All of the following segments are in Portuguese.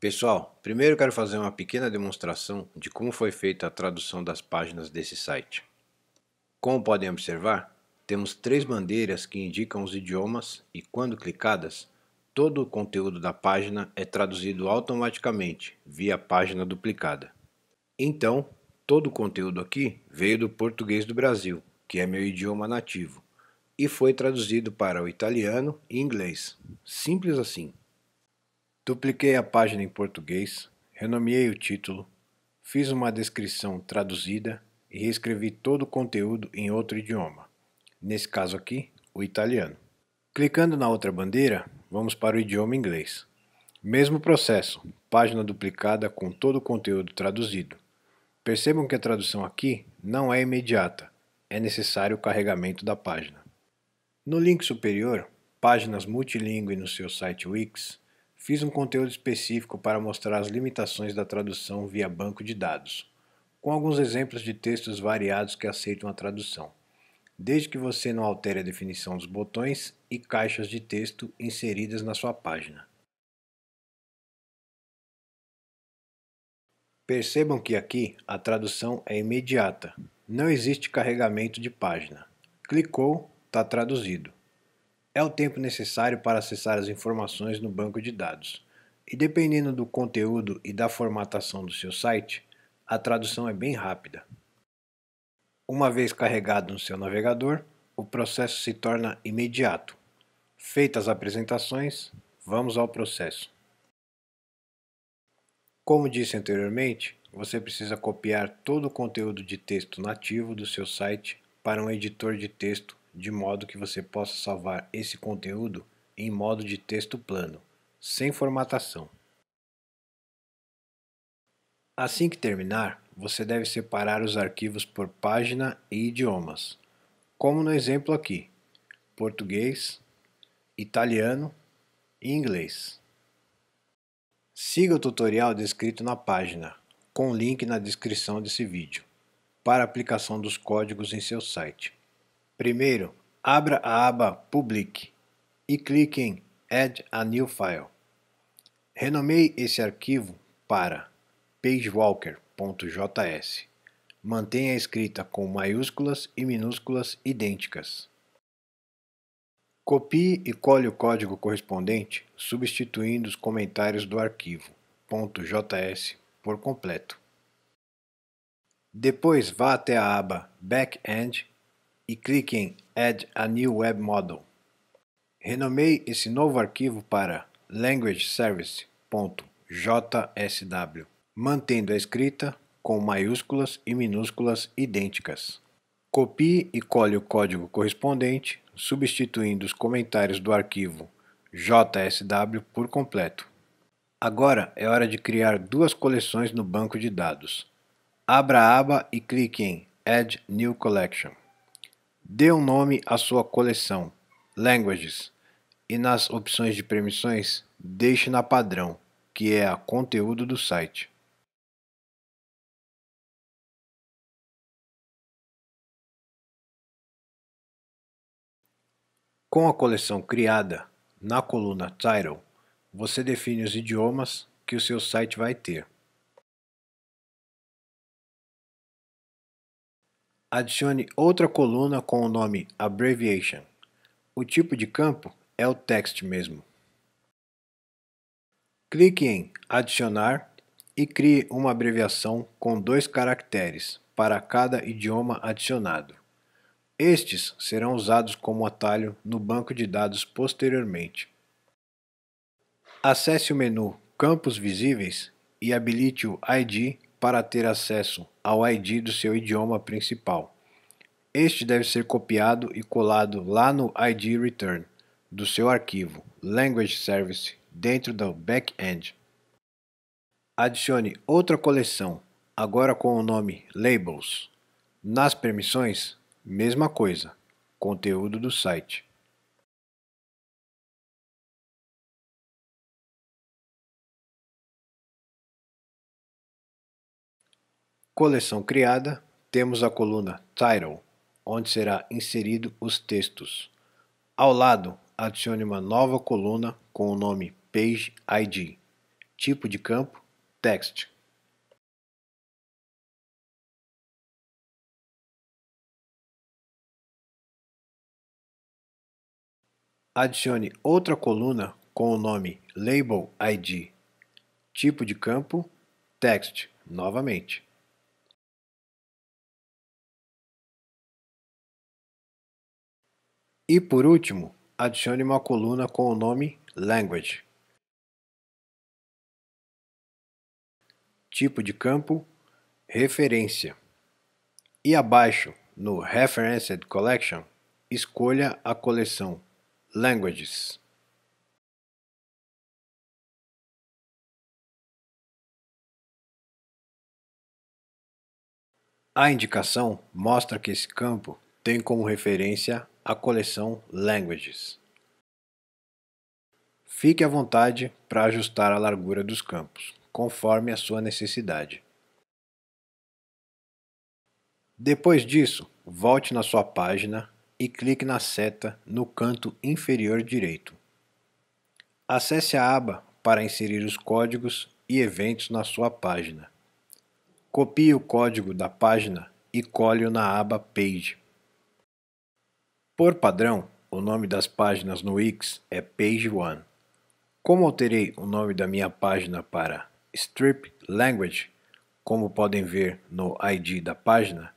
Pessoal, primeiro quero fazer uma pequena demonstração de como foi feita a tradução das páginas desse site. Como podem observar, temos três bandeiras que indicam os idiomas e, quando clicadas, todo o conteúdo da página é traduzido automaticamente via página duplicada. Então, todo o conteúdo aqui veio do português do Brasil, que é meu idioma nativo, e foi traduzido para o italiano e inglês. Simples assim. Dupliquei a página em português, renomeei o título, fiz uma descrição traduzida e reescrevi todo o conteúdo em outro idioma. Nesse caso aqui, o italiano. Clicando na outra bandeira, vamos para o idioma inglês. Mesmo processo, página duplicada com todo o conteúdo traduzido. Percebam que a tradução aqui não é imediata, é necessário o carregamento da página. No link superior, páginas multilingue no seu site Wix, fiz um conteúdo específico para mostrar as limitações da tradução via banco de dados, com alguns exemplos de textos variados que aceitam a tradução, desde que você não altere a definição dos botões e caixas de texto inseridas na sua página. Percebam que aqui a tradução é imediata, não existe carregamento de página. Clicou, Está traduzido. É o tempo necessário para acessar as informações no banco de dados. E dependendo do conteúdo e da formatação do seu site, a tradução é bem rápida. Uma vez carregado no seu navegador, o processo se torna imediato. Feitas as apresentações, vamos ao processo. Como disse anteriormente, você precisa copiar todo o conteúdo de texto nativo do seu site para um editor de texto de modo que você possa salvar esse conteúdo em modo de texto plano, sem formatação. Assim que terminar, você deve separar os arquivos por página e idiomas, como no exemplo aqui, português, italiano e inglês. Siga o tutorial descrito na página, com o link na descrição desse vídeo, para aplicação dos códigos em seu site. Primeiro, abra a aba Public e clique em Add a New File. Renomeie esse arquivo para pagewalker.js. Mantenha a escrita com maiúsculas e minúsculas idênticas. Copie e cole o código correspondente, substituindo os comentários do arquivo .js por completo. Depois vá até a aba Backend e clique em Add a New Web Model. Renomei esse novo arquivo para languageservice.jsw, mantendo a escrita com maiúsculas e minúsculas idênticas. Copie e cole o código correspondente, substituindo os comentários do arquivo JSW por completo. Agora é hora de criar duas coleções no banco de dados. Abra a aba e clique em Add New Collection. Dê um nome à sua coleção, Languages, e nas opções de permissões, deixe na padrão, que é a conteúdo do site. Com a coleção criada, na coluna Title, você define os idiomas que o seu site vai ter. Adicione outra coluna com o nome Abbreviation. O tipo de campo é o text mesmo. Clique em Adicionar e crie uma abreviação com dois caracteres para cada idioma adicionado. Estes serão usados como atalho no banco de dados posteriormente. Acesse o menu Campos Visíveis e habilite o ID para ter acesso ao ID do seu idioma principal. Este deve ser copiado e colado lá no ID Return do seu arquivo Language Service dentro do back-end. Adicione outra coleção, agora com o nome Labels. Nas permissões, mesma coisa, conteúdo do site. Coleção criada, temos a coluna Title, onde será inserido os textos. Ao lado, adicione uma nova coluna com o nome Page ID. Tipo de campo: Text. Adicione outra coluna com o nome Label ID. Tipo de campo: Text, novamente. E por último, adicione uma coluna com o nome Language. Tipo de campo, referência. E abaixo, no Referenced Collection, escolha a coleção Languages. A indicação mostra que esse campo tem como referência a coleção Languages. Fique à vontade para ajustar a largura dos campos, conforme a sua necessidade. Depois disso, volte na sua página e clique na seta no canto inferior direito. Acesse a aba para inserir os códigos e eventos na sua página. Copie o código da página e colhe-o na aba Page por padrão, o nome das páginas no Wix é Page One. Como alterei o nome da minha página para Strip Language, como podem ver no ID da página,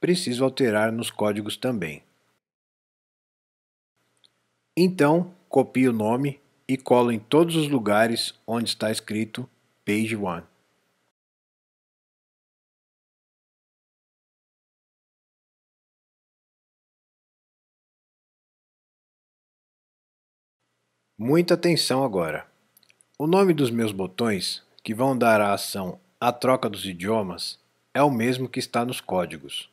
preciso alterar nos códigos também. Então, copio o nome e colo em todos os lugares onde está escrito Page One. Muita atenção agora. O nome dos meus botões, que vão dar a ação à troca dos idiomas, é o mesmo que está nos códigos.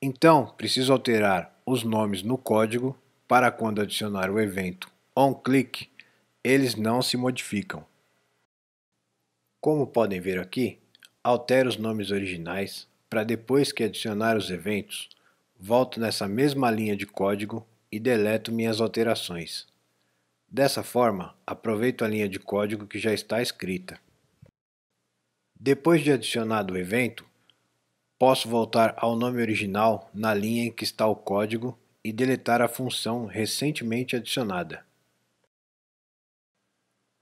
Então, preciso alterar os nomes no código para quando adicionar o evento onClick, eles não se modificam. Como podem ver aqui, altero os nomes originais para depois que adicionar os eventos, volto nessa mesma linha de código e deleto minhas alterações. Dessa forma, aproveito a linha de código que já está escrita. Depois de adicionado o evento, posso voltar ao nome original na linha em que está o código e deletar a função recentemente adicionada.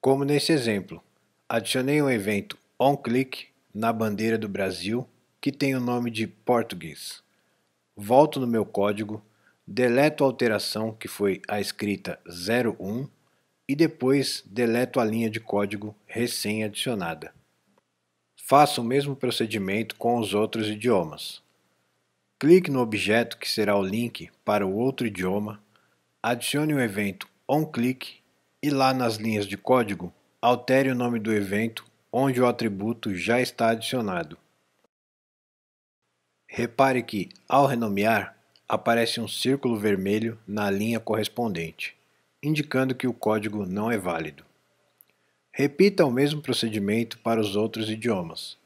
Como nesse exemplo, adicionei um evento onClick na bandeira do Brasil que tem o nome de Português. Volto no meu código, deleto a alteração que foi a escrita 01 e depois deleto a linha de código recém-adicionada. Faça o mesmo procedimento com os outros idiomas. Clique no objeto que será o link para o outro idioma, adicione o evento onClick e lá nas linhas de código, altere o nome do evento onde o atributo já está adicionado. Repare que, ao renomear, aparece um círculo vermelho na linha correspondente indicando que o código não é válido. Repita o mesmo procedimento para os outros idiomas,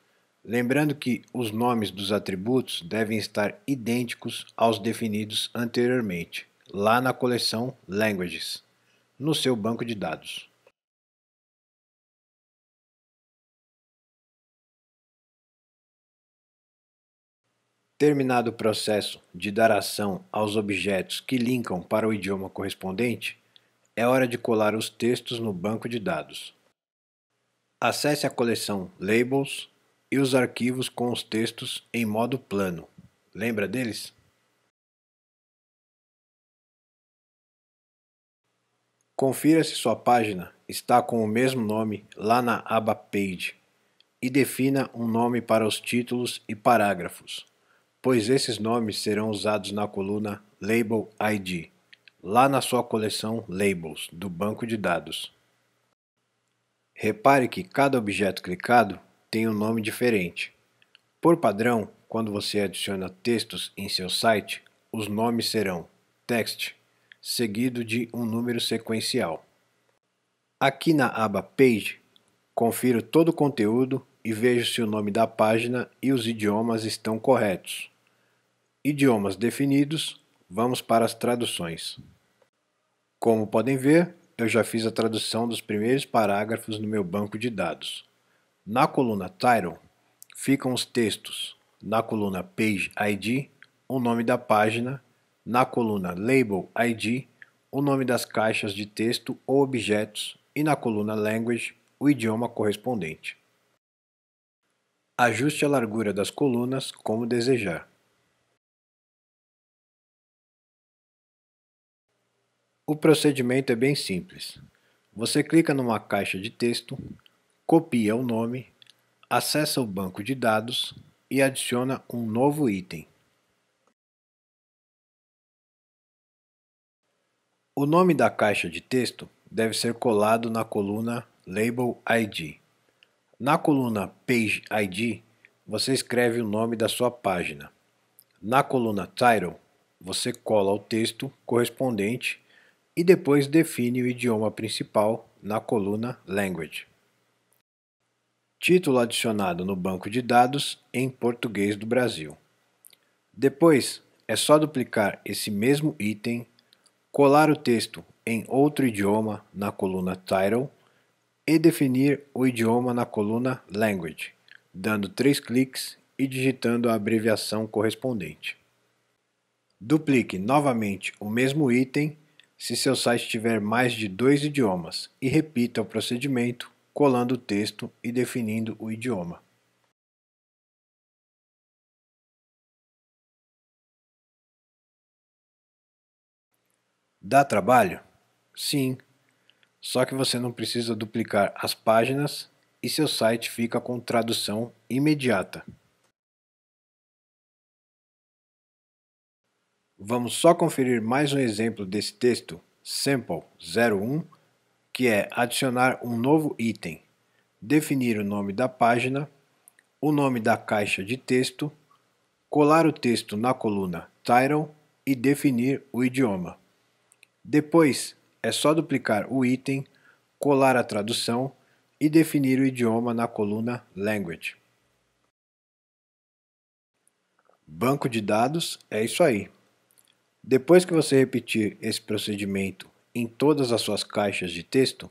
lembrando que os nomes dos atributos devem estar idênticos aos definidos anteriormente, lá na coleção Languages, no seu banco de dados. Terminado o processo de dar ação aos objetos que linkam para o idioma correspondente, é hora de colar os textos no banco de dados. Acesse a coleção Labels e os arquivos com os textos em modo plano. Lembra deles? Confira se sua página está com o mesmo nome lá na aba Page e defina um nome para os títulos e parágrafos, pois esses nomes serão usados na coluna Label ID lá na sua coleção Labels do banco de dados. Repare que cada objeto clicado tem um nome diferente. Por padrão, quando você adiciona textos em seu site, os nomes serão text, seguido de um número sequencial. Aqui na aba Page, confiro todo o conteúdo e vejo se o nome da página e os idiomas estão corretos. Idiomas definidos, vamos para as traduções. Como podem ver, eu já fiz a tradução dos primeiros parágrafos no meu banco de dados. Na coluna Title ficam os textos, na coluna Page ID, o nome da página, na coluna Label ID, o nome das caixas de texto ou objetos e na coluna Language, o idioma correspondente. Ajuste a largura das colunas como desejar. O procedimento é bem simples. Você clica numa caixa de texto, copia o nome, acessa o banco de dados e adiciona um novo item. O nome da caixa de texto deve ser colado na coluna Label ID. Na coluna Page ID, você escreve o nome da sua página. Na coluna Title, você cola o texto correspondente e depois define o idioma principal na coluna Language. Título adicionado no banco de dados em português do Brasil. Depois, é só duplicar esse mesmo item, colar o texto em outro idioma na coluna Title e definir o idioma na coluna Language, dando três cliques e digitando a abreviação correspondente. Duplique novamente o mesmo item se seu site tiver mais de dois idiomas, e repita o procedimento colando o texto e definindo o idioma. Dá trabalho? Sim, só que você não precisa duplicar as páginas e seu site fica com tradução imediata. Vamos só conferir mais um exemplo desse texto, Sample 01, que é adicionar um novo item, definir o nome da página, o nome da caixa de texto, colar o texto na coluna Title e definir o idioma. Depois, é só duplicar o item, colar a tradução e definir o idioma na coluna Language. Banco de dados é isso aí. Depois que você repetir esse procedimento em todas as suas caixas de texto,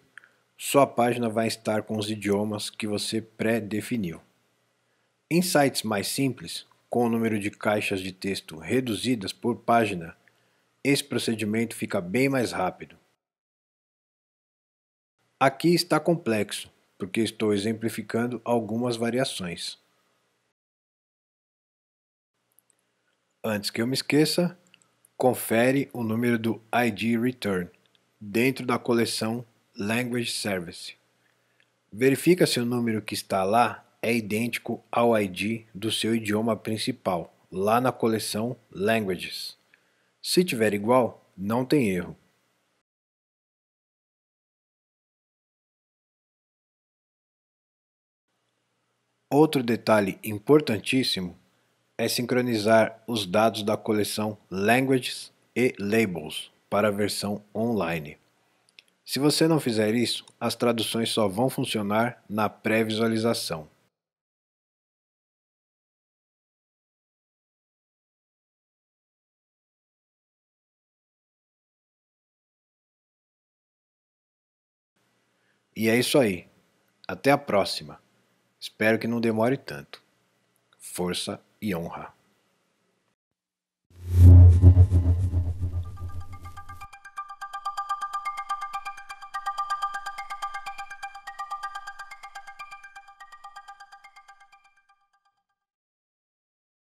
sua página vai estar com os idiomas que você pré-definiu. Em sites mais simples, com o número de caixas de texto reduzidas por página, esse procedimento fica bem mais rápido. Aqui está complexo, porque estou exemplificando algumas variações. Antes que eu me esqueça, confere o número do ID Return dentro da coleção Language Service. Verifica se o número que está lá é idêntico ao ID do seu idioma principal, lá na coleção Languages. Se tiver igual, não tem erro. Outro detalhe importantíssimo é sincronizar os dados da coleção Languages e Labels para a versão online. Se você não fizer isso, as traduções só vão funcionar na pré-visualização. E é isso aí. Até a próxima. Espero que não demore tanto. Força e honra.